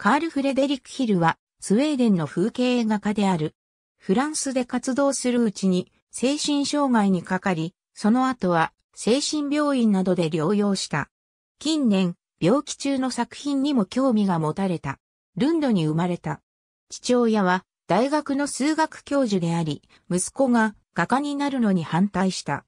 カール・フレデリック・ヒルは、スウェーデンの風景画家である。フランスで活動するうちに、精神障害にかかり、その後は、精神病院などで療養した。近年、病気中の作品にも興味が持たれた。ルンドに生まれた。父親は、大学の数学教授であり、息子が画家になるのに反対した。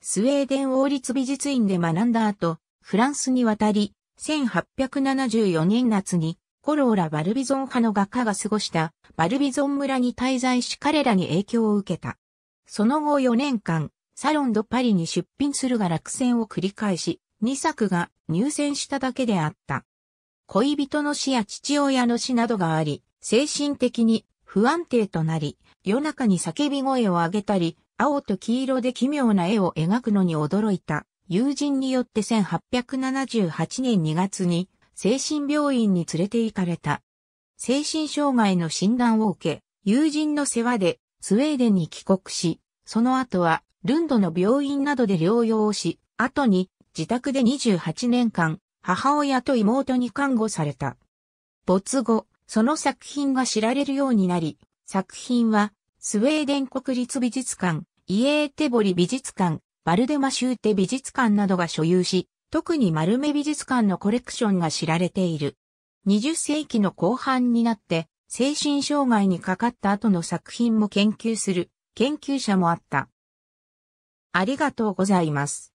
スウェーデン王立美術院で学んだ後、フランスに渡り、1874年夏にコローラ・バルビゾン派の画家が過ごしたバルビゾン村に滞在し彼らに影響を受けた。その後4年間、サロンド・パリに出品するが落選を繰り返し、2作が入選しただけであった。恋人の死や父親の死などがあり、精神的に不安定となり、夜中に叫び声を上げたり、青と黄色で奇妙な絵を描くのに驚いた友人によって1878年2月に精神病院に連れて行かれた。精神障害の診断を受け、友人の世話でスウェーデンに帰国し、その後はルンドの病院などで療養をし、後に自宅で28年間、母親と妹に看護された。没後、その作品が知られるようになり、作品はスウェーデン国立美術館、イエーテボリ美術館、バルデマシューテ美術館などが所有し、特に丸目美術館のコレクションが知られている。20世紀の後半になって、精神障害にかかった後の作品も研究する研究者もあった。ありがとうございます。